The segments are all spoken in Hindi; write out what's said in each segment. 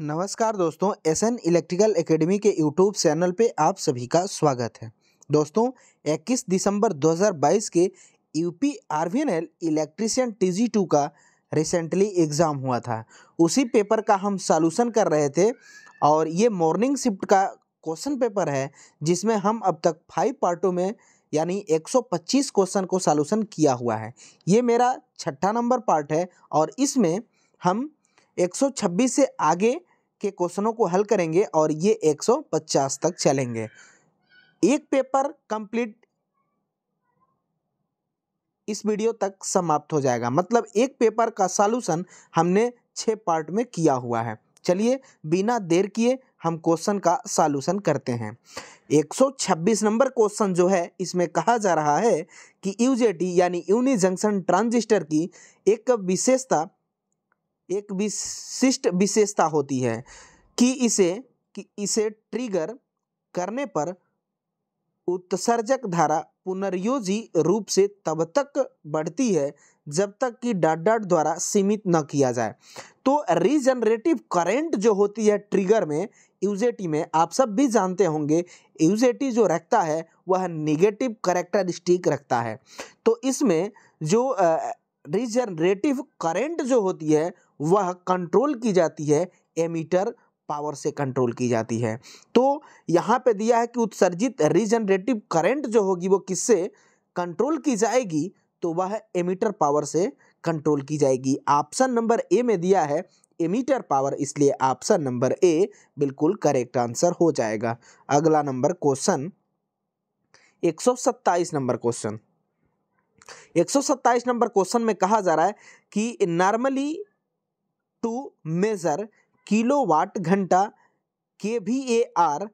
नमस्कार दोस्तों एस एन इलेक्ट्रिकल एकेडमी के यूट्यूब चैनल पे आप सभी का स्वागत है दोस्तों 21 दिसंबर 2022 के UP RVNL electrician TG two का रिसेंटली एग्ज़ाम हुआ था उसी पेपर का हम सॉल्यूशन कर रहे थे और ये मॉर्निंग शिफ्ट का क्वेश्चन पेपर है जिसमें हम अब तक फाइव पार्टों में यानी 125 क्वेश्चन को सॉल्यूशन किया हुआ है ये मेरा छठा नंबर पार्ट है और इसमें हम 126 से आगे के क्वेश्चनों को हल करेंगे और ये 150 तक चलेंगे एक पेपर कंप्लीट इस वीडियो तक समाप्त हो जाएगा मतलब एक पेपर का सॉल्यूशन हमने छः पार्ट में किया हुआ है चलिए बिना देर किए हम क्वेश्चन का सॉल्यूशन करते हैं 126 नंबर क्वेश्चन जो है इसमें कहा जा रहा है कि यूजेटी यानी यूनी जंक्शन ट्रांजिस्टर की एक विशेषता एक विशिष्ट विशेषता होती है कि इसे कि इसे ट्रिगर करने पर उत्सर्जक धारा पुनर्योजी रूप से तब तक बढ़ती है जब तक कि डाट डाट द्वारा सीमित न किया जाए तो रीजनरेटिव करंट जो होती है ट्रिगर में यूजेटी में आप सब भी जानते होंगे यूजेटी जो रखता है वह निगेटिव करेक्टरिस्टिक रखता है तो इसमें जो रिजनरेटिव करंट जो होती है वह कंट्रोल की जाती है एमीटर पावर से कंट्रोल की जाती है तो यहाँ पे दिया है कि उत्सर्जित रिजनरेटिव करंट जो होगी वो किससे कंट्रोल की जाएगी तो वह एमीटर पावर से कंट्रोल की जाएगी ऑप्शन नंबर ए में दिया है एमीटर पावर इसलिए ऑप्शन नंबर ए बिल्कुल करेक्ट आंसर हो जाएगा अगला नंबर क्वेश्चन एक नंबर क्वेश्चन 127 नंबर क्वेश्चन में कहा जा रहा है कि normally to measure kilo watt घंटा K V A R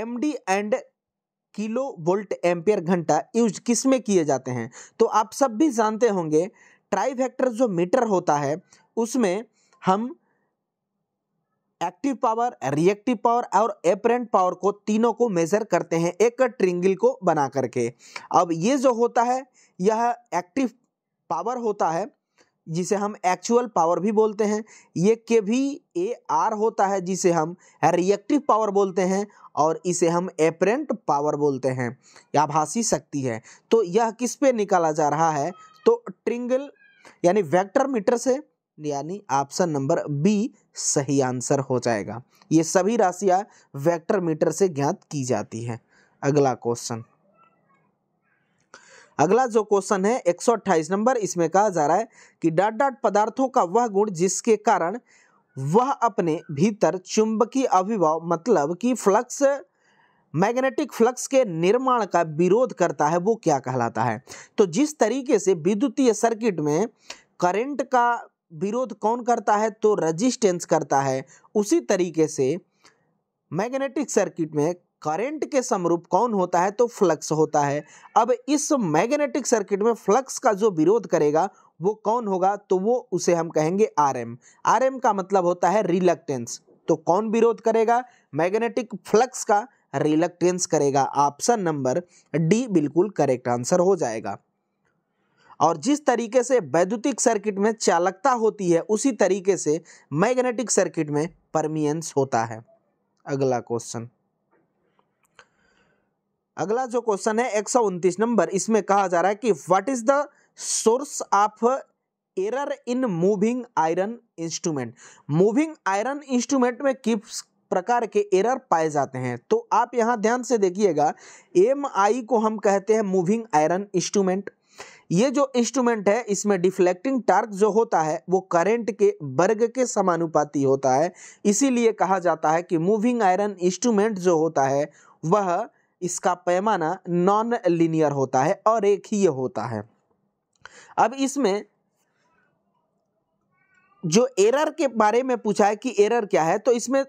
M D and kilo volt ampere घंटा यूज किस में किए जाते हैं तो आप सब भी जानते होंगे ट्राई वेक्टर जो मीटर होता है उसमें हम एक्टिव पावर रिएक्टिव पावर और एपरेंट पावर को तीनों को मेजर करते हैं एक ट्रिंगल को बना करके अब ये जो होता है यह एक्टिव पावर होता है जिसे हम एक्चुअल पावर भी बोलते हैं ये के भी ए आर होता है जिसे हम रिएक्टिव पावर बोलते हैं और इसे हम एपरेंट पावर बोलते हैं आभासी शक्ति है तो यह किस पे निकाला जा रहा है तो ट्रिंगल यानी वेक्टर मीटर से यानी ऑप्शन नंबर बी सही आंसर हो जाएगा ये सभी राशियां वेक्टर मीटर से ज्ञात की जाती है अगला क्वेश्चन अगला जो क्वेश्चन है 128 नंबर इसमें कहा जा रहा है कि डॉट डॉट पदार्थों का वह गुण जिसके कारण वह अपने भीतर चुंबकीय अभिभाव मतलब कि फ्लक्स मैग्नेटिक फ्लक्स के निर्माण का विरोध करता है वो क्या कहलाता है तो जिस तरीके से विद्युतीय सर्किट में करंट का विरोध कौन करता है तो रजिस्टेंस करता है उसी तरीके से मैग्नेटिक सर्किट में करंट के समरूप कौन होता है तो फ्लक्स होता है अब इस मैग्नेटिक सर्किट में फ्लक्स का जो विरोध करेगा वो कौन होगा तो वो उसे हम कहेंगे आरएम आरएम का मतलब होता है रिलक्टेंस तो कौन विरोध करेगा मैग्नेटिक फ्लक्स का रिलक्टेंस करेगा ऑप्शन नंबर डी बिल्कुल करेक्ट आंसर हो जाएगा और जिस तरीके से वैद्युतिक सर्किट में चालकता होती है उसी तरीके से मैग्नेटिक सर्किट में परमियंस होता है अगला क्वेश्चन अगला जो क्वेश्चन है एक नंबर इसमें कहा जा रहा है कि what is the source of error in moving iron instrument moving iron instrument में किस प्रकार के एरर पाए जाते हैं तो आप यहां ध्यान से देखिएगा एम आई को हम कहते हैं मूविंग आयरन इंस्ट्रूमेंट ये जो इंस्ट्रूमेंट है इसमें डिफ्लेक्टिंग टार्क जो होता है वो करंट के वर्ग के समानुपाती होता है इसीलिए कहा जाता है कि मूविंग आयरन इंस्ट्रूमेंट जो होता है वह इसका पैमाना नॉन लिनियर होता है और एक ही ये होता है अब इसमें जो एरर के बारे में पूछा है कि एरर क्या है तो इसमें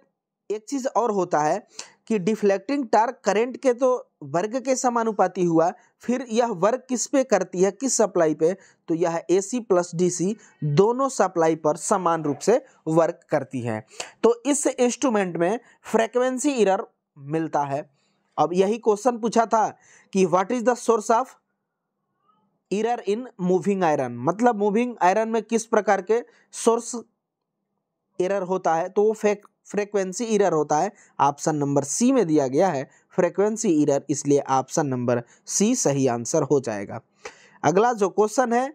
एक चीज़ और होता है कि डिफ्लेक्टिंग टार करंट के तो वर्ग के समानुपाती हुआ फिर यह वर्ग किस पे करती है किस सप्लाई पे तो यह ए सी प्लस डी सी दोनों सप्लाई पर समान रूप से वर्क करती है तो इस इंस्ट्रूमेंट में फ्रेक्वेंसी इरर मिलता है अब यही क्वेश्चन पूछा था कि what is the source of error in moving iron मतलब मूविंग आयरन में किस प्रकार के सोर्स एरर होता है तो वो फेक फ्रीक्वेंसी इरर होता है ऑप्शन नंबर सी में दिया गया है फ्रीक्वेंसी इरर इसलिए ऑप्शन नंबर सी सही आंसर हो जाएगा अगला जो क्वेश्चन है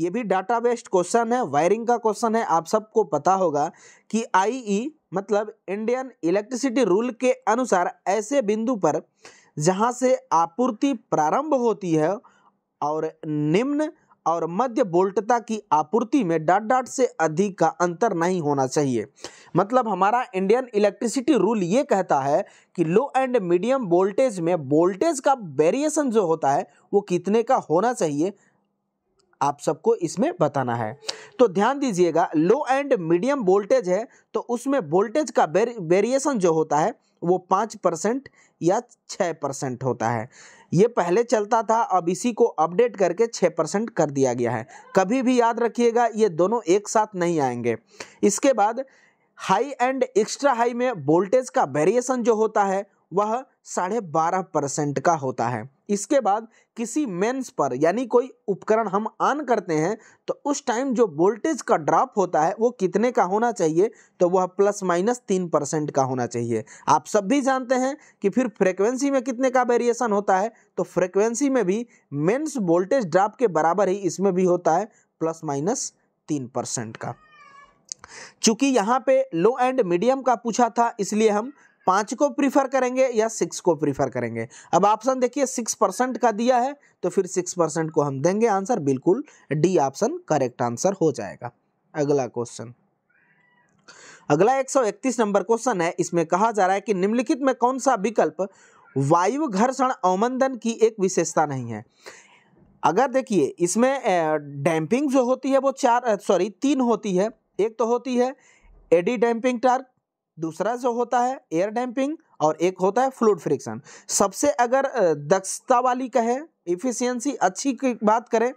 ये भी डाटा बेस्ड क्वेश्चन है वायरिंग का क्वेश्चन है आप सबको पता होगा कि आई e मतलब इंडियन इलेक्ट्रिसिटी रूल के अनुसार ऐसे बिंदु पर जहाँ से आपूर्ति प्रारंभ होती है और निम्न और मध्य वोल्टता की आपूर्ति में डाट डाट से अधिक का अंतर नहीं होना चाहिए मतलब हमारा इंडियन इलेक्ट्रिसिटी रूल ये कहता है कि लो एंड मीडियम वोल्टेज में वोल्टेज का वेरिएशन जो होता है वो कितने का होना चाहिए आप सबको इसमें बताना है तो ध्यान दीजिएगा लो एंड मीडियम वोल्टेज है तो उसमें वोल्टेज का वेरिएशन जो होता है वो पाँच परसेंट या छः परसेंट होता है ये पहले चलता था अब इसी को अपडेट करके छः परसेंट कर दिया गया है कभी भी याद रखिएगा ये दोनों एक साथ नहीं आएंगे इसके बाद हाई एंड एक्स्ट्रा हाई में वोल्टेज का वेरिएशन जो होता है वह साढ़े बारह परसेंट का होता है इसके बाद किसी मेंस पर यानी कोई उपकरण हम ऑन करते हैं तो उस टाइम जो वोल्टेज का ड्रॉप होता है वो कितने का होना चाहिए तो वह प्लस माइनस तीन परसेंट का होना चाहिए आप सब भी जानते हैं कि फिर फ्रीक्वेंसी में कितने का वेरिएशन होता है तो फ्रीक्वेंसी में भी मेंस वोल्टेज ड्रॉप के बराबर ही इसमें भी होता है प्लस माइनस तीन परसेंट का चूंकि यहाँ पे लो एंड मीडियम का पूछा था इसलिए हम पांच को प्रीफर करेंगे या सिक्स को प्रीफर करेंगे अब ऑप्शन देखिए सिक्स परसेंट का दिया है तो फिर सिक्स परसेंट को हम देंगे आंसर बिल्कुल डी ऑप्शन करेक्ट आंसर हो जाएगा अगला क्वेश्चन अगला इकतीस नंबर क्वेश्चन है इसमें कहा जा रहा है कि निम्नलिखित में कौन सा विकल्प वायु घर्षण अवमंदन की एक विशेषता नहीं है अगर देखिए इसमें डैम्पिंग जो होती है वो चार सॉरी तीन होती है एक तो होती है एडी डैम्पिंग टार्क दूसरा जो होता है एयर डैम्पिंग और एक होता है फ्लूड फ्रिक्शन सबसे अगर दक्षता वाली कहे इफिशियंसी अच्छी की बात करें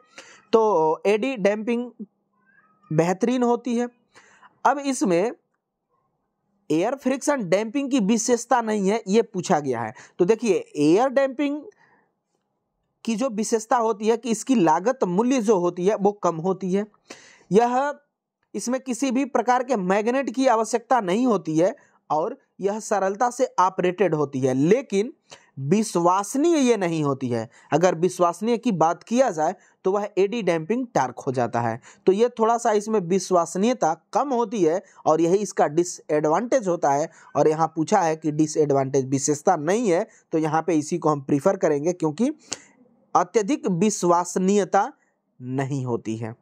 तो एडी डैम्पिंग बेहतरीन होती है अब इसमें एयर फ्रिक्शन डैम्पिंग की विशेषता नहीं है ये पूछा गया है तो देखिए एयर डैम्पिंग की जो विशेषता होती है कि इसकी लागत मूल्य जो होती है वो कम होती है यह इसमें किसी भी प्रकार के मैग्नेट की आवश्यकता नहीं होती है और यह सरलता से ऑपरेटेड होती है लेकिन विश्वसनीय ये नहीं होती है अगर विश्वसनीय की बात किया जाए तो वह एडी डैम्पिंग टार्क हो जाता है तो ये थोड़ा सा इसमें विश्वसनीयता कम होती है और यही इसका डिसएडवांटेज होता है और यहाँ पूछा है कि डिसएडवांटेज विशेषता नहीं है तो यहाँ पे इसी को हम प्रीफर करेंगे क्योंकि अत्यधिक विश्वसनीयता नहीं होती है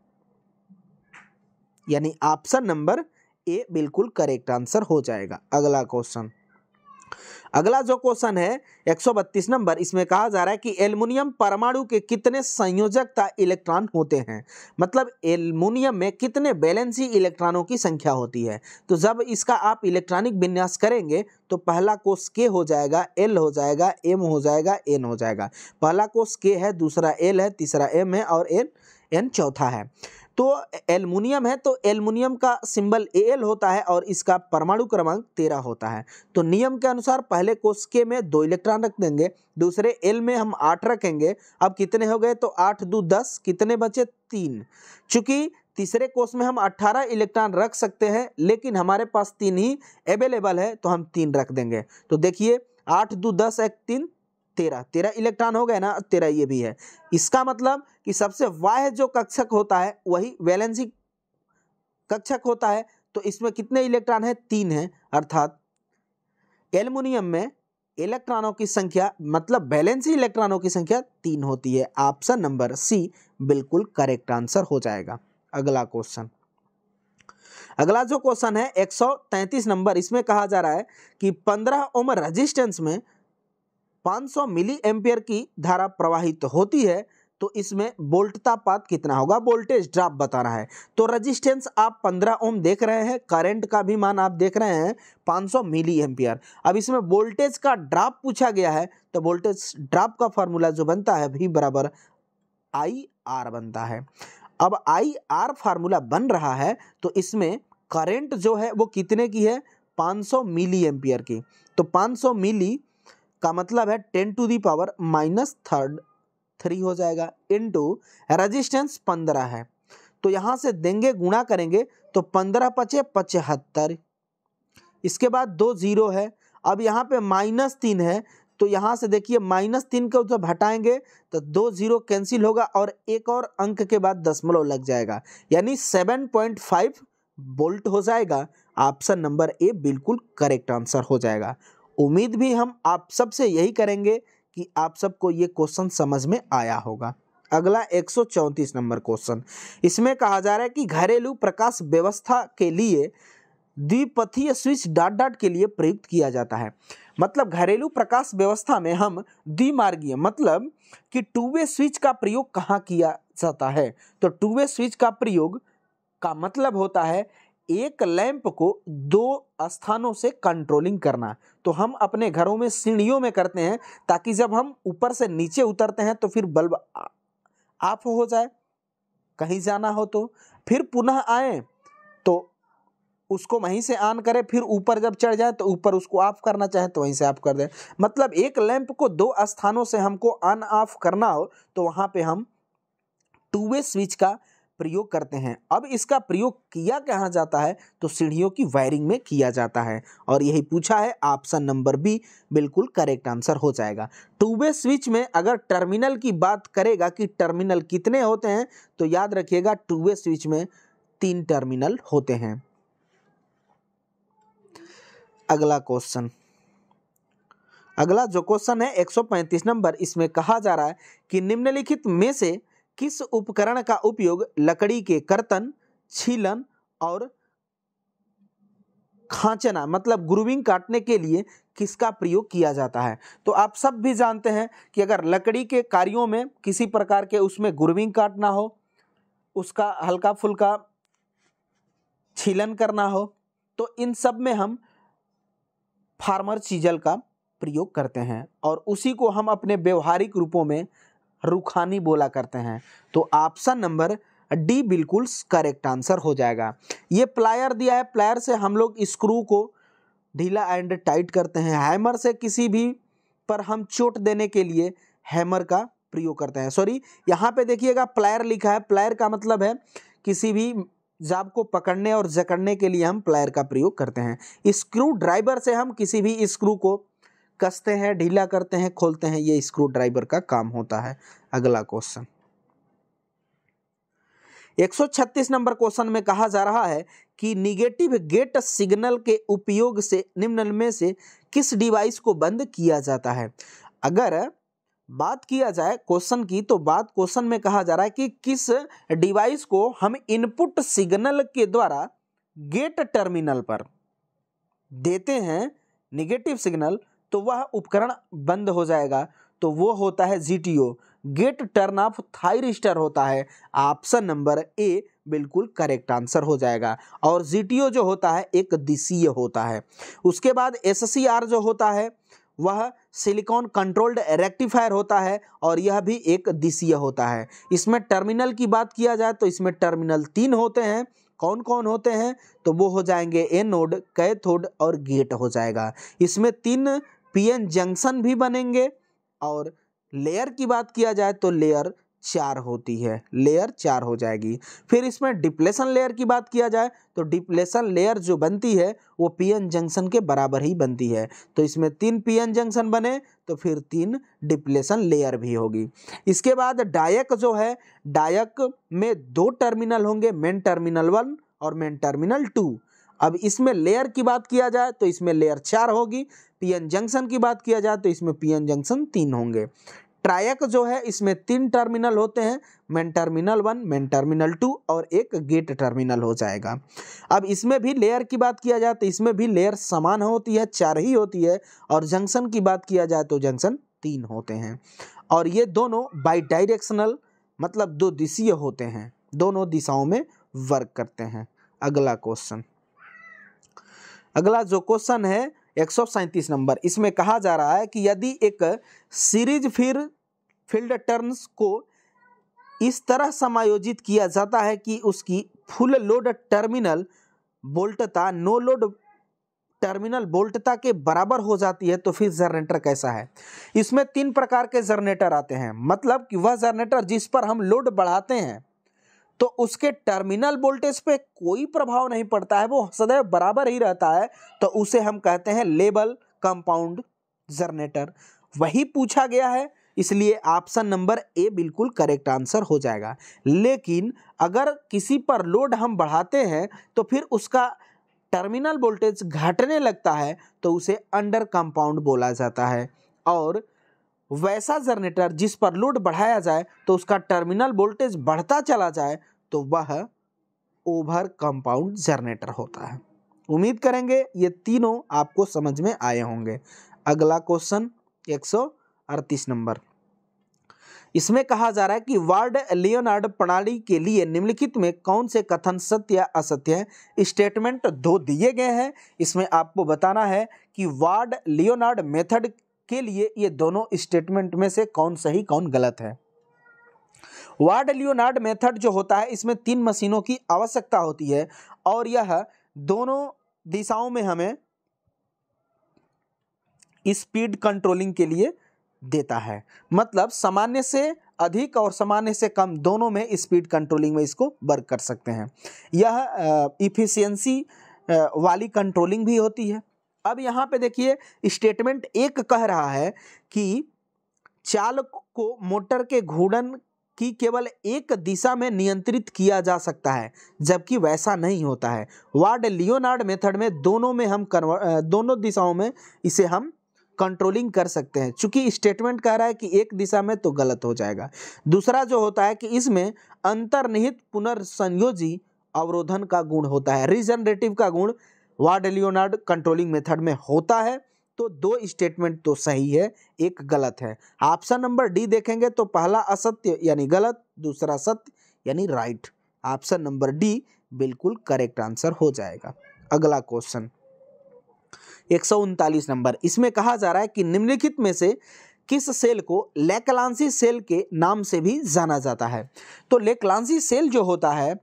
यानी ऑप्शन नंबर ए बिल्कुल करेक्ट आंसर हो जाएगा अगला क्वेश्चन अगला जो क्वेश्चन है 132 नंबर इसमें कहा जा रहा है कि एल्युमिनियम परमाणु के कितने संयोजकता इलेक्ट्रॉन होते हैं मतलब एल्युमिनियम में कितने बैलेंसी इलेक्ट्रॉनों की संख्या होती है तो जब इसका आप इलेक्ट्रॉनिक विन्यास करेंगे तो पहला कोष के हो जाएगा एल हो जाएगा एम हो जाएगा एन हो जाएगा पहला कोष के है दूसरा एल है तीसरा एम है और एन एन चौथा है तो एलमिनियम है तो एलमुनियम का सिंबल ए एल होता है और इसका परमाणु क्रमांक तेरह होता है तो नियम के अनुसार पहले कोष के में दो इलेक्ट्रॉन रख देंगे दूसरे एल में हम आठ रखेंगे अब कितने हो गए तो आठ दो दस कितने बचे तीन चूंकि तीसरे कोष में हम अट्ठारह इलेक्ट्रॉन रख सकते हैं लेकिन हमारे पास तीन ही अवेलेबल है तो हम तीन रख देंगे तो देखिए आठ दो दस एक तीन तेरह तेरह इलेक्ट्रॉन हो गए ना तेरह ये भी है इसका मतलब कि सबसे वाह जो कक्षक होता है वही वैलेंसी कक्षक होता है तो इसमें कितने इलेक्ट्रॉन है तीन है अर्थात एल्युमिनियम में इलेक्ट्रॉनों की संख्या मतलब बैलेंसी इलेक्ट्रॉनों की संख्या तीन होती है ऑप्शन नंबर सी बिल्कुल करेक्ट आंसर हो जाएगा अगला क्वेश्चन अगला जो क्वेश्चन है 133 नंबर इसमें कहा जा रहा है कि 15 ओम रेजिस्टेंस में 500 मिली एम्पियर की धारा प्रवाहित होती है तो इसमें बोल्टता पात कितना होगा वोल्टेज ड्राप बताना है तो रेजिस्टेंस आप 15 ओम देख रहे हैं करंट का भी मान आप देख रहे हैं 500 मिली एम्पियर अब इसमें वोल्टेज का ड्राप पूछा गया है तो वोल्टेज ड्राप का फार्मूला जो बनता है भी बराबर आई आर बनता है अब आई आर फार्मूला बन रहा है तो इसमें करेंट जो है वो कितने की है पाँच मिली एम्पियर की तो सौ मिली का मतलब है ten to the power minus third three हो जाएगा इनटू रेजिस्टेंस पंद्रह है तो यहाँ से देंगे गुणा करेंगे तो पंद्रह पचे पचहत्तर इसके बाद दो जीरो है अब यहाँ पे माइनस तीन है तो यहाँ से देखिए माइनस तीन का जब हटाएंगे तो दो जीरो कैंसिल होगा और एक और अंक के बाद दशमलव लग जाएगा यानी सेवन पॉइंट फाइव बोल्ट हो जाएगा ऑप्शन नंबर ए बिल्कुल करेक्ट आंसर हो जाएगा उम्मीद भी हम आप सब से यही करेंगे कि आप सबको ये क्वेश्चन समझ में आया होगा अगला एक नंबर क्वेश्चन इसमें कहा जा रहा है कि घरेलू प्रकाश व्यवस्था के लिए द्विपथीय स्विच डॉट डॉट के लिए प्रयुक्त किया जाता है मतलब घरेलू प्रकाश व्यवस्था में हम द्विमार्गीय मतलब कि टू वे स्विच का प्रयोग कहाँ किया जाता है तो टू वे स्विच का प्रयोग का मतलब होता है एक लैंप को दो स्थानों से कंट्रोलिंग करना तो हम अपने घरों में सीढ़ियों में करते हैं ताकि जब हम ऊपर से नीचे उतरते हैं तो फिर बल्ब ऑफ हो जाए कहीं जाना हो तो फिर पुनः आए तो उसको वहीं से ऑन करें फिर ऊपर जब चढ़ जाए तो ऊपर उसको ऑफ करना चाहे तो वहीं से ऑफ कर दें मतलब एक लैंप को दो स्थानों से हमको ऑन ऑफ करना हो तो वहाँ पे हम टू वे स्विच का प्रयोग करते हैं अब इसका प्रयोग किया कहाँ जाता है तो सीढ़ियों की वायरिंग में किया जाता है और यही पूछा है ऑप्शन नंबर बी बिल्कुल करेक्ट आंसर हो जाएगा टू वे स्विच में अगर टर्मिनल की बात करेगा कि टर्मिनल कितने होते हैं तो याद रखिएगा टू वे स्विच में तीन टर्मिनल होते हैं अगला क्वेश्चन अगला जो क्वेश्चन है 135 नंबर इसमें कहा जा रहा है कि निम्नलिखित में से किस उपकरण का उपयोग लकड़ी के कर्तन छीलन और खांचना मतलब ग्रूविंग काटने के लिए किसका प्रयोग किया जाता है तो आप सब भी जानते हैं कि अगर लकड़ी के कार्यों में किसी प्रकार के उसमें ग्रूविंग काटना हो उसका हल्का फुल्का छीलन करना हो तो इन सब में हम फार्मर चीजल का प्रयोग करते हैं और उसी को हम अपने व्यवहारिक रूपों में रूखानी बोला करते हैं तो ऑप्शन नंबर डी बिल्कुल करेक्ट आंसर हो जाएगा ये प्लायर दिया है प्लायर से हम लोग स्क्रू को ढीला एंड टाइट करते हैं हैमर से किसी भी पर हम चोट देने के लिए हैमर का प्रयोग करते हैं सॉरी यहाँ पे देखिएगा प्लायर लिखा है प्लायर का मतलब है किसी भी जाब को पकड़ने और जकड़ने के लिए हम प्लायर का प्रयोग करते हैं स्क्रू ड्राइवर से हम किसी भी स्क्रू को कसते हैं ढीला करते हैं खोलते हैं ये स्क्रू ड्राइवर का काम होता है अगला क्वेश्चन 136 नंबर क्वेश्चन में कहा जा रहा है कि निगेटिव गेट सिग्नल के उपयोग से निम्न में से किस डिवाइस को बंद किया जाता है अगर बात किया जाए क्वेश्चन की तो बात क्वेश्चन में कहा जा रहा है कि किस डिवाइस को हम इनपुट सिग्नल के द्वारा गेट टर्मिनल पर देते हैं निगेटिव सिग्नल तो वह उपकरण बंद हो जाएगा तो वो होता है G T O gate turn off thyristor होता है ऑप्शन नंबर ए बिल्कुल करेक्ट आंसर हो जाएगा और जी टी ओ जो होता है एक दिशीय होता है उसके बाद एस सी आर जो होता है वह सिलिकॉन कंट्रोल्ड रेक्टिफायर होता है और यह भी एक दिशीय होता है इसमें टर्मिनल की बात किया जाए तो इसमें टर्मिनल तीन होते हैं कौन कौन होते हैं तो वो हो जाएंगे एनोड कैथोड और गेट हो जाएगा इसमें तीन पीएन जंक्शन भी बनेंगे और लेयर की बात किया जाए तो लेयर चार होती है लेयर चार हो जाएगी फिर इसमें डिप्लेशन लेयर की बात किया जाए तो डिप्लेशन लेयर जो बनती है वो पीएन जंक्शन के बराबर ही बनती है तो इसमें तीन पीएन जंक्शन बने तो फिर तीन डिप्लेशन लेयर भी होगी इसके बाद डायक जो है डायक में दो टर्मिनल होंगे मेन टर्मिनल वन और मेन टर्मिनल टू अब इसमें लेयर की बात किया जाए तो इसमें लेयर चार होगी पीएन जंक्शन की बात किया जाए तो इसमें पीएन जंक्शन तीन होंगे ट्रायक जो है इसमें तीन टर्मिनल होते हैं main terminal one main terminal two और एक गेट टर्मिनल हो जाएगा अब इसमें भी लेयर की बात किया जाए तो इसमें भी लेयर समान होती है चार ही होती है और जंक्शन की बात किया जाए तो जंक्शन तीन होते हैं और ये दोनों बाई डायरेक्शनल मतलब दो दिशीय होते हैं दोनों दिशाओं में वर्क करते हैं अगला क्वेश्चन अगला जो क्वेश्चन है एक नंबर इसमें कहा जा रहा है कि यदि एक सीरीज फिर फील्ड टर्न्स को इस तरह समायोजित किया जाता है कि उसकी फुल लोड टर्मिनल बोल्टता नो लोड टर्मिनल बोल्टता के बराबर हो जाती है तो फिर जनरेटर कैसा है इसमें तीन प्रकार के जनरेटर आते हैं मतलब कि वह जनरेटर जिस पर हम लोड बढ़ाते हैं तो उसके टर्मिनल वोल्टेज पे कोई प्रभाव नहीं पड़ता है वो सदैव बराबर ही रहता है तो उसे हम कहते हैं लेबल कंपाउंड जनरेटर वही पूछा गया है इसलिए ऑप्शन नंबर ए बिल्कुल करेक्ट आंसर हो जाएगा लेकिन अगर किसी पर लोड हम बढ़ाते हैं तो फिर उसका टर्मिनल वोल्टेज घटने लगता है तो उसे अंडर कंपाउंड बोला जाता है और वैसा जनरेटर जिस पर लोड बढ़ाया जाए तो उसका टर्मिनल वोल्टेज बढ़ता चला जाए तो वह ओवर कंपाउंड जनरेटर होता है उम्मीद करेंगे ये तीनों आपको समझ में आए होंगे अगला क्वेश्चन एक नंबर इसमें कहा जा रहा है कि वार्ड लियोनार्ड प्रणाली के लिए निम्नलिखित में कौन से कथन सत्य या असत्य है स्टेटमेंट दो दिए गए हैं इसमें आपको बताना है कि वार्ड लियोनार्ड मेथड के लिए ये दोनों स्टेटमेंट में से कौन सही कौन गलत है वार्ड लियोनार्ड मेथड जो होता है इसमें तीन मशीनों की आवश्यकता होती है और यह दोनों दिशाओं में हमें स्पीड कंट्रोलिंग के लिए देता है मतलब सामान्य से अधिक और सामान्य से कम दोनों में स्पीड कंट्रोलिंग में इसको वर्क कर सकते हैं यह इफ़िशियंसी वाली कंट्रोलिंग भी होती है अब यहाँ पे देखिए स्टेटमेंट एक कह रहा है कि चालक को मोटर के घूर्णन की केवल एक दिशा में नियंत्रित किया जा सकता है जबकि वैसा नहीं होता है वार्ड लियोनार्ड मेथड में दोनों में हम दोनों दिशाओं में इसे हम कंट्रोलिंग कर सकते हैं चूंकि स्टेटमेंट कह रहा है कि एक दिशा में तो गलत हो जाएगा दूसरा जो होता है कि इसमें अंतर्निहित पुनर्संयोजी अवरोधन का गुण होता है रिजनरेटिव का गुण वार्ड कंट्रोलिंग मेथड में होता है तो दो स्टेटमेंट तो सही है एक गलत है ऑप्शन नंबर डी देखेंगे तो पहला असत्य यानी गलत दूसरा सत्य यानी राइट ऑप्शन नंबर डी बिल्कुल करेक्ट आंसर हो जाएगा अगला क्वेश्चन एक नंबर इसमें कहा जा रहा है कि निम्नलिखित में से किस सेल को लेकलांसी सेल के नाम से भी जाना जाता है तो लेकलांसी सेल जो होता है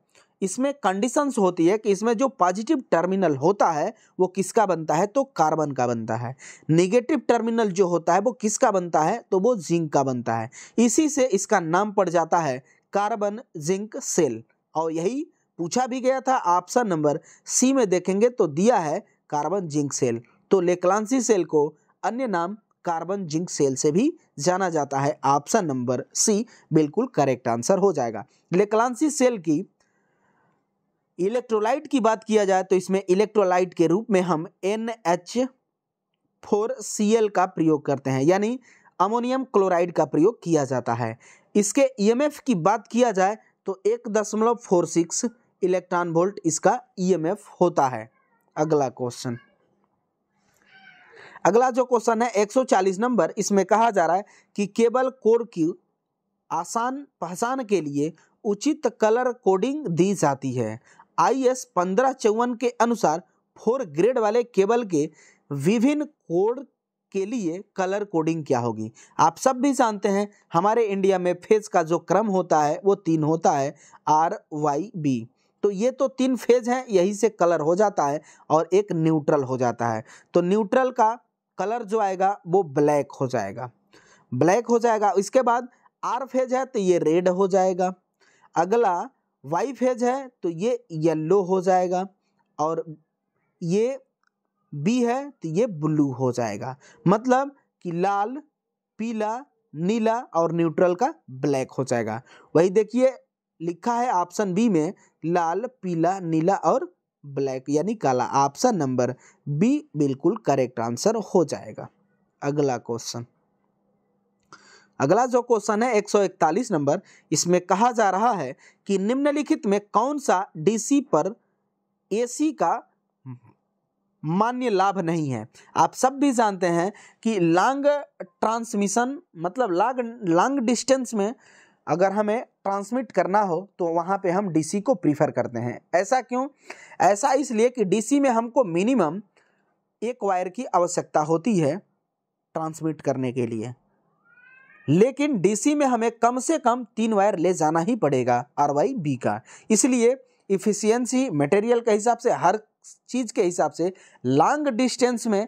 इसमें कंडीशंस होती है कि इसमें जो पॉजिटिव टर्मिनल होता है वो किसका बनता है तो कार्बन का बनता है नेगेटिव टर्मिनल जो होता है वो किसका बनता है तो वो जिंक का बनता है इसी से इसका नाम पड़ जाता है कार्बन जिंक सेल और यही पूछा भी गया था ऑप्शन नंबर सी में देखेंगे तो दिया है कार्बन जिंक सेल तो लेकलांसी सेल को अन्य नाम कार्बन जिंक सेल से भी जाना जाता है ऑप्शन नंबर सी बिल्कुल करेक्ट आंसर हो जाएगा लेकलांसी सेल की इलेक्ट्रोलाइट की बात किया जाए तो इसमें इलेक्ट्रोलाइट के रूप में हम N H four C L का प्रयोग करते हैं यानी अमोनियम क्लोराइड का प्रयोग किया जाता है इसके ईएमएफ e की बात किया जाए तो एक दशमलव फोर सिक्स इलेक्ट्रॉन वोल्ट इसका ईएमएफ e होता है अगला क्वेश्चन अगला जो क्वेश्चन है 140 नंबर इसमें कहा जा रहा है कि केबल कोर की आसान पहचान के लिए उचित कलर कोडिंग दी जाती है आई एस पंद्रह चौवन के अनुसार फोर ग्रेड वाले केबल के विभिन्न कोड के लिए कलर कोडिंग क्या होगी आप सब भी जानते हैं हमारे इंडिया में फेज का जो क्रम होता है वो तीन होता है आर वाई बी तो ये तो तीन फेज हैं यही से कलर हो जाता है और एक न्यूट्रल हो जाता है तो न्यूट्रल का कलर जो आएगा वो ब्लैक हो जाएगा ब्लैक हो जाएगा इसके बाद आर फेज है तो ये रेड हो जाएगा अगला वाई फेज है तो ये येल्लो हो जाएगा और ये बी है तो ये ब्लू हो जाएगा मतलब कि लाल पीला नीला और न्यूट्रल का ब्लैक हो जाएगा वही देखिए लिखा है ऑप्शन बी में लाल पीला नीला और ब्लैक यानी काला ऑप्शन नंबर बी बिल्कुल करेक्ट आंसर हो जाएगा अगला क्वेश्चन अगला जो क्वेश्चन है 141 नंबर इसमें कहा जा रहा है कि निम्नलिखित में कौन सा डीसी पर एसी का मान्य लाभ नहीं है आप सब भी जानते हैं कि लॉन्ग ट्रांसमिशन मतलब लॉन्ग लॉन्ग डिस्टेंस में अगर हमें ट्रांसमिट करना हो तो वहाँ पे हम डीसी को प्रीफर करते हैं ऐसा क्यों ऐसा इसलिए कि डीसी में हमको मिनिमम एक वायर की आवश्यकता होती है ट्रांसमिट करने के लिए लेकिन डीसी में हमें कम से कम तीन वायर ले जाना ही पड़ेगा आर वाई बी का इसलिए इफिशियंसी मटेरियल के हिसाब से हर चीज़ के हिसाब से लॉन्ग डिस्टेंस में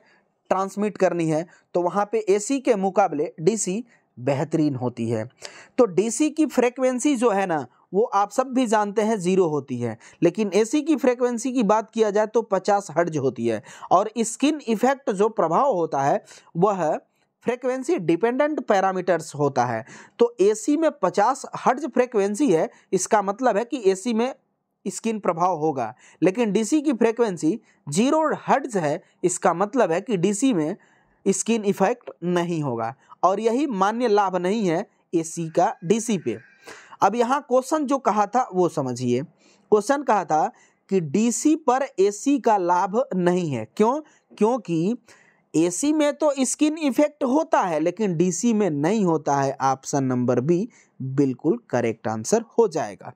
ट्रांसमिट करनी है तो वहाँ पे एसी के मुकाबले डीसी बेहतरीन होती है तो डीसी की फ्रेक्वेंसी जो है ना वो आप सब भी जानते हैं ज़ीरो होती है लेकिन एसी की फ्रेक्वेंसी की बात किया जाए तो 50 हर्ज होती है और स्किन इफेक्ट जो प्रभाव होता है वह फ्रीक्वेंसी डिपेंडेंट पैरामीटर्स होता है तो एसी में 50 हर्ज फ्रीक्वेंसी है इसका मतलब है कि एसी में स्किन प्रभाव होगा लेकिन डीसी की फ्रीक्वेंसी जीरो हर्ज है इसका मतलब है कि डीसी में स्किन इफेक्ट नहीं होगा और यही मान्य लाभ नहीं है एसी का डीसी पे अब यहाँ क्वेश्चन जो कहा था वो समझिए क्वेश्चन कहा था कि डीसी पर एसी का लाभ नहीं है क्यों क्योंकि एसी में तो स्किन इफेक्ट होता है लेकिन डीसी में नहीं होता है ऑप्शन नंबर बी बिल्कुल करेक्ट आंसर हो जाएगा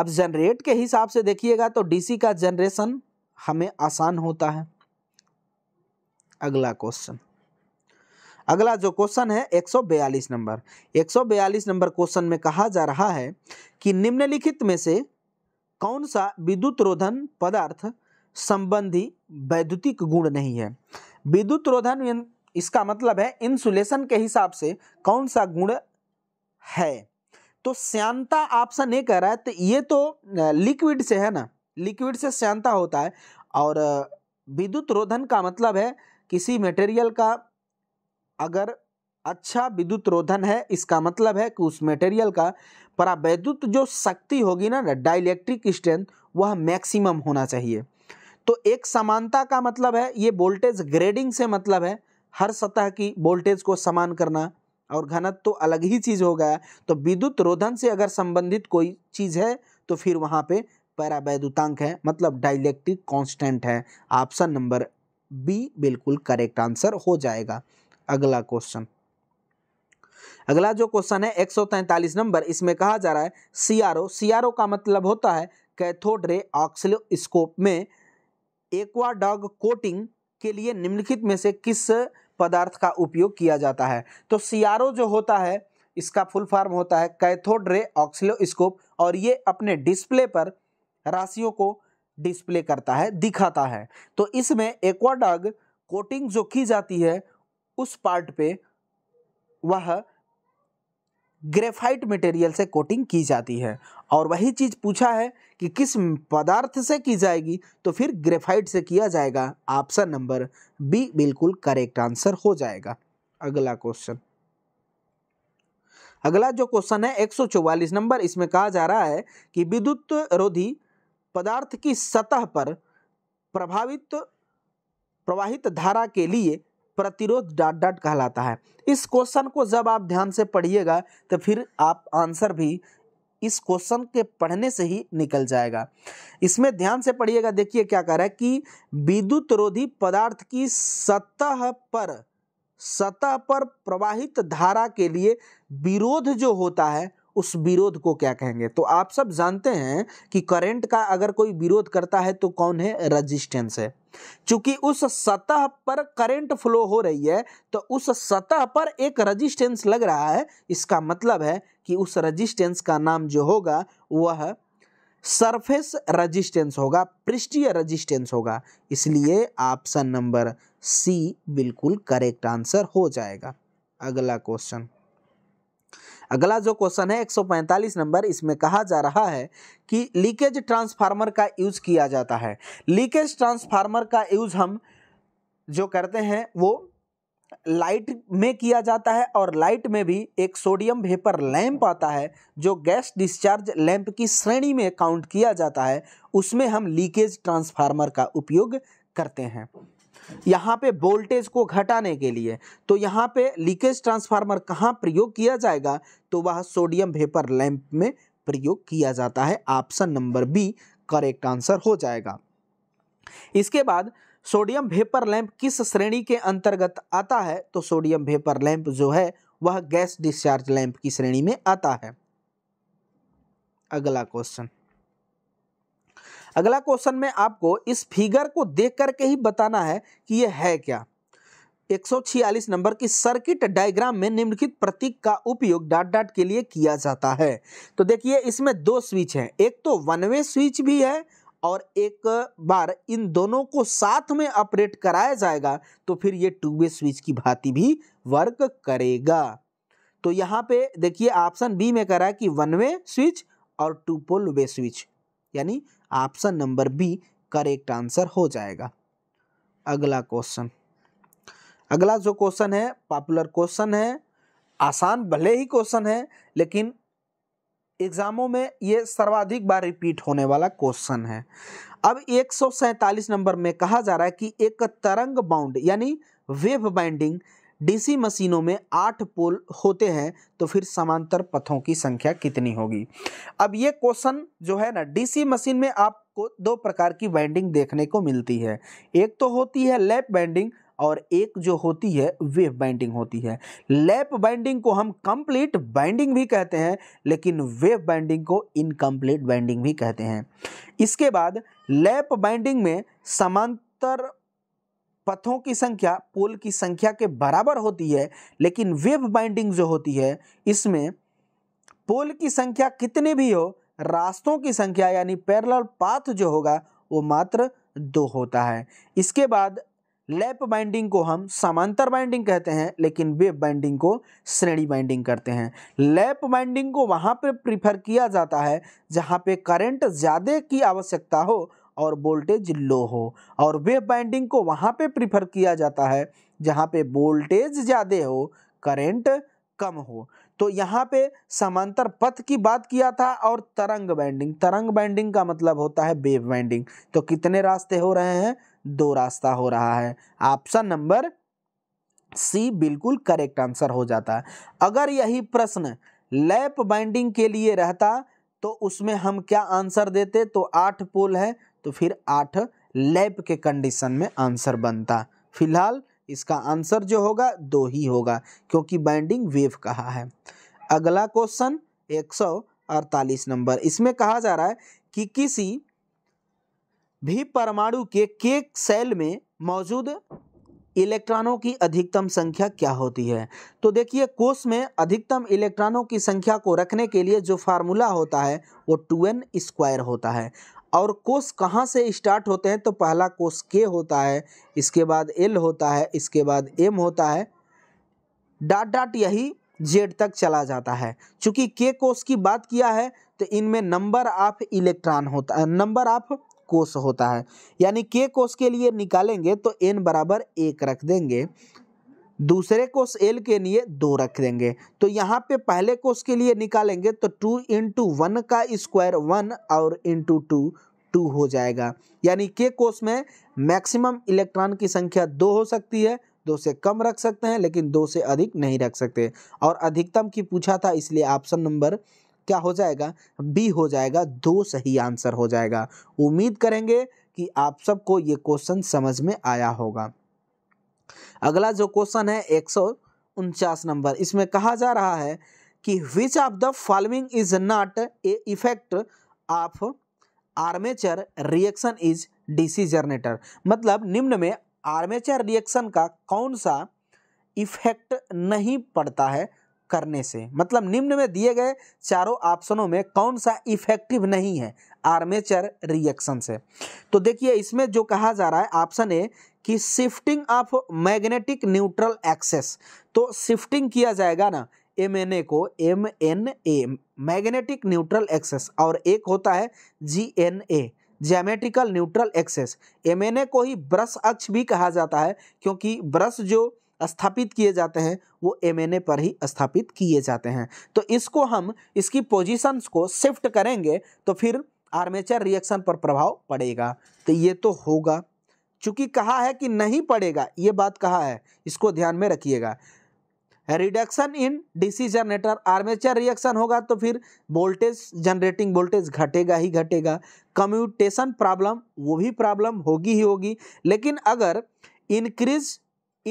अब जनरेट के हिसाब से देखिएगा तो डीसी का जनरेशन हमें आसान होता है अगला क्वेश्चन अगला जो क्वेश्चन है 142 नंबर 142 नंबर क्वेश्चन में कहा जा रहा है कि निम्नलिखित में से कौन सा विद्युत रोधन पदार्थ संबंधी वैद्युतिक गुण नहीं है विद्युत रोधन इसका मतलब है इंसुलेशन के हिसाब से कौन सा गुण है तो श्यांता ऑप्शन ये कह रहा है तो ये तो लिक्विड से है ना लिक्विड से श्यांता होता है और विद्युत रोधन का मतलब है किसी मटेरियल का अगर अच्छा विद्युत रोधन है इसका मतलब है कि उस मटेरियल का परावैद्युत जो शक्ति होगी ना डाइलेक्ट्रिक स्ट्रेंथ वह मैक्सिमम होना चाहिए तो एक समानता का मतलब है ये वोल्टेज ग्रेडिंग से मतलब है हर सतह की वोल्टेज को समान करना और घनत्व तो अलग ही चीज़ हो गया तो विद्युत रोधन से अगर संबंधित कोई चीज़ है तो फिर वहाँ पे पैरावैद्युतांक है मतलब डायलेक्टिक कांस्टेंट है ऑप्शन नंबर बी बिल्कुल करेक्ट आंसर हो जाएगा अगला क्वेश्चन अगला जो क्वेश्चन है एक नंबर इसमें कहा जा रहा है सीआरओ सीआरओ का मतलब होता है कैथोड रे ऑक्सिलोस्कोप में एक्वाडॉग कोटिंग के लिए निम्नलिखित में से किस पदार्थ का उपयोग किया जाता है तो सियारो जो होता है इसका फुल फॉर्म होता है कैथोड रे ऑक्सिलोस्कोप और ये अपने डिस्प्ले पर राशियों को डिस्प्ले करता है दिखाता है तो इसमें एक्वाडॉग कोटिंग जो की जाती है उस पार्ट पे वह ग्रेफाइट मटेरियल से कोटिंग की जाती है और वही चीज़ पूछा है कि किस पदार्थ से की जाएगी तो फिर ग्रेफाइट से किया जाएगा ऑप्शन नंबर बी बिल्कुल करेक्ट आंसर हो जाएगा अगला क्वेश्चन अगला जो क्वेश्चन है 144 नंबर इसमें कहा जा रहा है कि विद्युत रोधी पदार्थ की सतह पर प्रभावित प्रवाहित धारा के लिए प्रतिरोध डॉट डॉट कहलाता है इस क्वेश्चन को जब आप ध्यान से पढ़िएगा तो फिर आप आंसर भी इस क्वेश्चन के पढ़ने से ही निकल जाएगा इसमें ध्यान से पढ़िएगा देखिए क्या कह रहा है कि विद्युत रोधी पदार्थ की सतह पर सतह पर प्रवाहित धारा के लिए विरोध जो होता है उस विरोध को क्या कहेंगे तो आप सब जानते हैं कि करंट का अगर कोई विरोध करता है तो कौन है रजिस्टेंस है चूंकि उस सतह पर करंट फ्लो हो रही है तो उस सतह पर एक रजिस्टेंस लग रहा है इसका मतलब है कि उस रजिस्टेंस का नाम जो होगा वह सरफेस रजिस्टेंस होगा पृष्ठीय रजिस्टेंस होगा इसलिए ऑप्शन नंबर सी बिल्कुल करेक्ट आंसर हो जाएगा अगला क्वेश्चन अगला जो क्वेश्चन है 145 नंबर इसमें कहा जा रहा है कि लीकेज ट्रांसफार्मर का यूज किया जाता है लीकेज ट्रांसफार्मर का यूज हम जो करते हैं वो लाइट में किया जाता है और लाइट में भी एक सोडियम वेपर लैंप आता है जो गैस डिस्चार्ज लैंप की श्रेणी में काउंट किया जाता है उसमें हम लीकेज ट्रांसफार्मर का उपयोग करते हैं यहाँ पे वोल्टेज को घटाने के लिए तो यहाँ पे लीकेज ट्रांसफार्मर कहाँ प्रयोग किया जाएगा तो वह सोडियम वेपर लैंप में प्रयोग किया जाता है option number B correct answer हो जाएगा इसके बाद सोडियम वेपर लैंप किस श्रेणी के अंतर्गत आता है तो सोडियम वेपर लैंप जो है वह गैस डिस्चार्ज लैंप की श्रेणी में आता है अगला क्वेश्चन अगला क्वेश्चन में आपको इस फिगर को देख करके ही बताना है कि यह है क्या 146 नंबर की सर्किट डायग्राम में निम्नलिखित प्रतीक का उपयोग डॉट डॉट के लिए किया जाता है तो देखिए इसमें दो स्विच हैं एक तो वन वे स्विच भी है और एक बार इन दोनों को साथ में ऑपरेट कराया जाएगा तो फिर ये टू वे स्विच की भांति भी वर्क करेगा तो यहाँ पे देखिए ऑप्शन बी में करा है कि वन वे स्विच और टू पोल वे स्विच यानी option number B correct answer हो जाएगा अगला क्वेश्चन अगला जो क्वेश्चन है पॉपुलर क्वेश्चन है आसान भले ही क्वेश्चन है लेकिन एग्जामों में ये सर्वाधिक बार रिपीट होने वाला क्वेश्चन है अब एक नंबर में कहा जा रहा है कि एक तरंग बाउंड यानी वेव बाइंडिंग डीसी मशीनों में आठ पोल होते हैं तो फिर समांतर पथों की संख्या कितनी होगी अब ये क्वेश्चन जो है ना डीसी मशीन में आपको दो प्रकार की वाइंडिंग देखने को मिलती है एक तो होती है लैप बाइंडिंग और एक जो होती है वेव बाइंडिंग होती है लैप बाइंडिंग को हम कंप्लीट बाइंडिंग भी कहते हैं लेकिन वेव बाइंडिंग को इनकम्प्लीट बाइंडिंग भी कहते हैं इसके बाद लैप बाइंडिंग में समांतर पथों की संख्या पोल की संख्या के बराबर होती है लेकिन वेब बाइंडिंग जो होती है इसमें पोल की संख्या कितनी भी हो रास्तों की संख्या यानी पैरेलल पाथ जो होगा वो मात्र दो होता है इसके बाद लैप बाइंडिंग को हम समांतर बाइंडिंग कहते हैं लेकिन वेब बाइंडिंग को श्रेणी बाइंडिंग करते हैं लैप बाइंडिंग को वहाँ पर प्रीफर किया जाता है जहाँ पे करंट ज़्यादा की आवश्यकता हो और वोल्टेज लो हो और वेव बाइंडिंग को वहाँ पे प्रीफर किया जाता है जहाँ पे वोल्टेज ज़्यादा हो करंट कम हो तो यहाँ पे समांतर पथ की बात किया था और तरंग बाइंडिंग तरंग बाइंडिंग का मतलब होता है वेव बैंडिंग तो कितने रास्ते हो रहे हैं दो रास्ता हो रहा है ऑप्शन नंबर सी बिल्कुल करेक्ट आंसर हो जाता है अगर यही प्रश्न लैप बाइंडिंग के लिए रहता तो उसमें हम क्या आंसर देते तो आठ पोल है तो फिर आठ लैब के कंडीशन में आंसर बनता फिलहाल इसका आंसर जो होगा दो ही होगा क्योंकि बाइंडिंग वेव कहा है अगला क्वेश्चन एक सौ अड़तालीस नंबर इसमें कहा जा रहा है कि किसी भी परमाणु के केक सेल में मौजूद इलेक्ट्रॉनों की अधिकतम संख्या क्या होती है तो देखिए कोष में अधिकतम इलेक्ट्रॉनों की संख्या को रखने के लिए जो फार्मूला होता है वो टू एन स्क्वायर होता है और कोष कहाँ से स्टार्ट होते हैं तो पहला कोष के होता है इसके बाद एल होता है इसके बाद एम होता है डाट डाट यही जेड तक चला जाता है चूँकि के कोष की बात किया है तो इनमें नंबर ऑफ इलेक्ट्रॉन होता है नंबर ऑफ कोष होता है यानी के कोष के लिए निकालेंगे तो एन बराबर एक रख देंगे दूसरे कोस एल के लिए दो रख देंगे तो यहाँ पे पहले कोस के लिए निकालेंगे तो टू इंटू वन का स्क्वायर वन और इंटू टू टू हो जाएगा यानी के कोस में मैक्सिमम इलेक्ट्रॉन की संख्या दो हो सकती है दो से कम रख सकते हैं लेकिन दो से अधिक नहीं रख सकते और अधिकतम की पूछा था इसलिए ऑप्शन नंबर क्या हो जाएगा बी हो जाएगा दो सही आंसर हो जाएगा उम्मीद करेंगे कि आप सबको ये क्वेश्चन समझ में आया होगा अगला जो क्वेश्चन है एक नंबर इसमें कहा जा रहा है कि which of the following is not a effect of armature reaction is DC generator मतलब निम्न में आर्मेचर रिएक्शन का कौन सा इफेक्ट नहीं पड़ता है करने से मतलब निम्न में दिए गए चारों ऑप्शनों में कौन सा इफेक्टिव नहीं है आर्मेचर रिएक्शन से तो देखिए इसमें जो कहा जा रहा है ऑप्शन ए कि shifting of magnetic neutral axis तो शिफ्टिंग किया जाएगा ना एम एन ए को M N A magnetic neutral axis और एक होता है G N A geometrical neutral axis M N A को ही ब्रश अक्ष भी कहा जाता है क्योंकि ब्रश जो स्थापित किए जाते हैं वो एम एन ए पर ही स्थापित किए जाते हैं तो इसको हम इसकी पोजिशंस को शिफ्ट करेंगे तो फिर आर्मेचर रिएक्शन पर प्रभाव पड़ेगा तो ये तो होगा चूंकि कहा है कि नहीं पड़ेगा ये बात कहा है इसको ध्यान में रखिएगा reduction in DC generator armature reaction होगा तो फिर वोल्टेज जनरेटिंग वोल्टेज घटेगा ही घटेगा कम्यूटेशन प्रॉब्लम वो भी प्रॉब्लम होगी ही होगी लेकिन अगर increase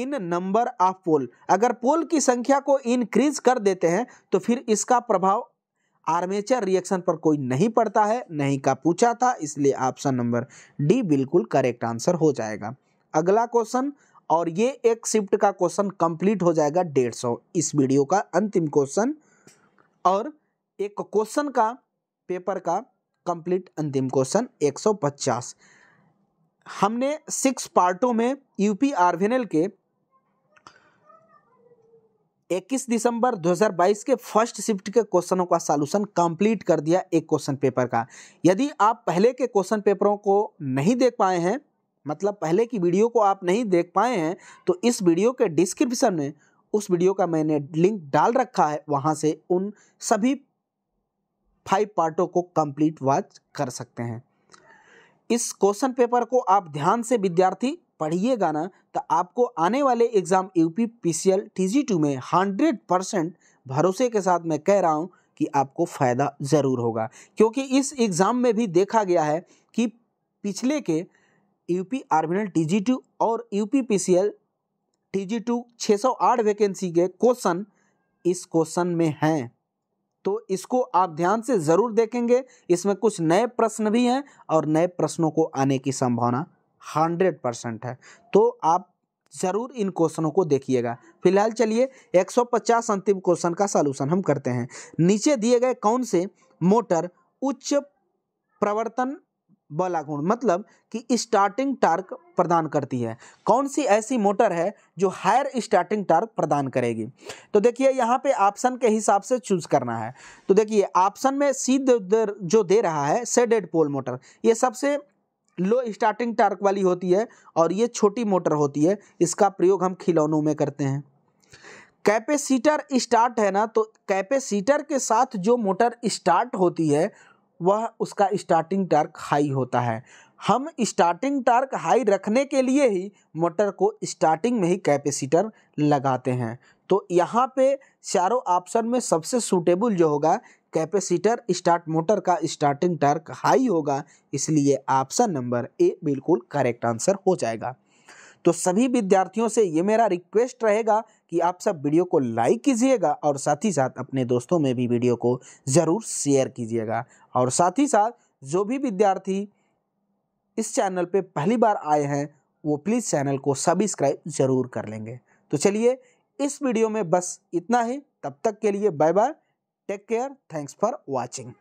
in number of pole अगर पोल की संख्या को इंक्रीज कर देते हैं तो फिर इसका प्रभाव आर्मेचर रिएक्शन पर कोई नहीं पड़ता है नहीं का पूछा था इसलिए ऑप्शन नंबर डी बिल्कुल करेक्ट आंसर हो जाएगा अगला क्वेश्चन और ये एक शिफ्ट का क्वेश्चन कंप्लीट हो जाएगा डेढ़ सौ इस वीडियो का अंतिम क्वेश्चन और एक क्वेश्चन का पेपर का कंप्लीट अंतिम क्वेश्चन 150 हमने सिक्स पार्टों में यूपी आर्वेनल के 21 दिसंबर 2022 के फर्स्ट शिफ्ट के क्वेश्चनों का सॉल्यूशन कंप्लीट कर दिया एक क्वेश्चन पेपर का यदि आप पहले के क्वेश्चन पेपरों को नहीं देख पाए हैं मतलब पहले की वीडियो को आप नहीं देख पाए हैं तो इस वीडियो के डिस्क्रिप्शन में उस वीडियो का मैंने लिंक डाल रखा है वहाँ से उन सभी फाइव पार्टों को कंप्लीट वॉच कर सकते हैं इस क्वेश्चन पेपर को आप ध्यान से विद्यार्थी पढ़िएगा ना तो आपको आने वाले exam U P P C L T G two में हंड्रेड परसेंट भरोसे के साथ मैं कह रहा हूँ कि आपको फ़ायदा ज़रूर होगा क्योंकि इस एग्ज़ाम में भी देखा गया है कि पिछले के U P RVNL T G two और U P P C L T G two छः सौ आठ वैकेंसी के क्वेश्चन इस क्वेश्चन में हैं तो इसको आप ध्यान से ज़रूर देखेंगे इसमें कुछ नए प्रश्न भी हैं और नए प्रश्नों को आने की संभावना हंड्रेड परसेंट है तो आप ज़रूर इन क्वेश्चनों को देखिएगा फिलहाल चलिए 150 अंतिम क्वेश्चन का सलूशन हम करते हैं नीचे दिए गए कौन से मोटर उच्च प्रवर्तन वाला गुण मतलब कि स्टार्टिंग टार्क प्रदान करती है कौन सी ऐसी मोटर है जो हायर स्टार्टिंग टार्क प्रदान करेगी तो देखिए यहाँ पे ऑप्शन के हिसाब से चूज करना है तो देखिए ऑप्शन में सी जो दे रहा है सेडेड पोल मोटर ये सबसे लो स्टार्टिंग टार्क वाली होती है और ये छोटी मोटर होती है इसका प्रयोग हम खिलौनों में करते हैं कैपेसिटर स्टार्ट है ना तो कैपेसिटर के साथ जो मोटर स्टार्ट होती है वह उसका स्टार्टिंग टार्क हाई होता है हम स्टार्टिंग टार्क हाई रखने के लिए ही मोटर को स्टार्टिंग में ही कैपेसिटर लगाते हैं तो यहाँ पे चारों ऑप्शन में सबसे सूटेबल जो होगा कैपेसिटर स्टार्ट मोटर का स्टार्टिंग टर्क हाई होगा इसलिए ऑप्शन नंबर ए बिल्कुल करेक्ट आंसर हो जाएगा तो सभी विद्यार्थियों से ये मेरा रिक्वेस्ट रहेगा कि आप सब वीडियो को लाइक कीजिएगा और साथ ही साथ अपने दोस्तों में भी वीडियो को ज़रूर शेयर कीजिएगा और साथ ही साथ जो भी विद्यार्थी इस चैनल पे पहली बार आए हैं वो प्लीज़ चैनल को सब्सक्राइब ज़रूर कर लेंगे तो चलिए इस वीडियो में बस इतना ही तब तक के लिए bye bye Take care. Thanks for watching.